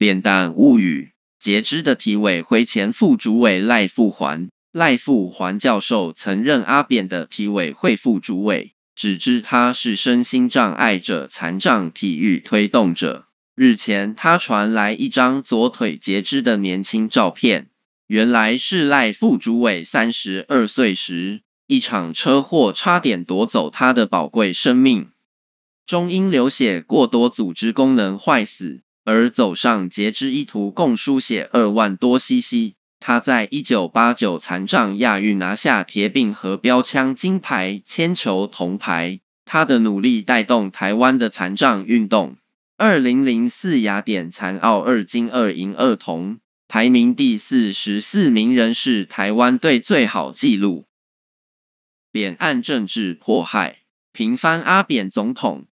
扁担物语，截肢的体委会前副主委赖富环，赖富环教授曾任阿扁的体委会副主委，只知他是身心障碍者残障体育推动者。日前他传来一张左腿截肢的年轻照片，原来是赖副主委三十二岁时，一场车祸差点夺走他的宝贵生命，中因流血过多，组织功能坏死。而走上截肢一途，共书写二万多西西。他在一九八九残障亚运拿下铁饼和标枪金牌，铅球铜牌。他的努力带动台湾的残障运动。二零零四雅典残奥二金二银二铜，排名第四十四名，仍是台湾队最好纪录。两岸政治迫害，平翻阿扁总统。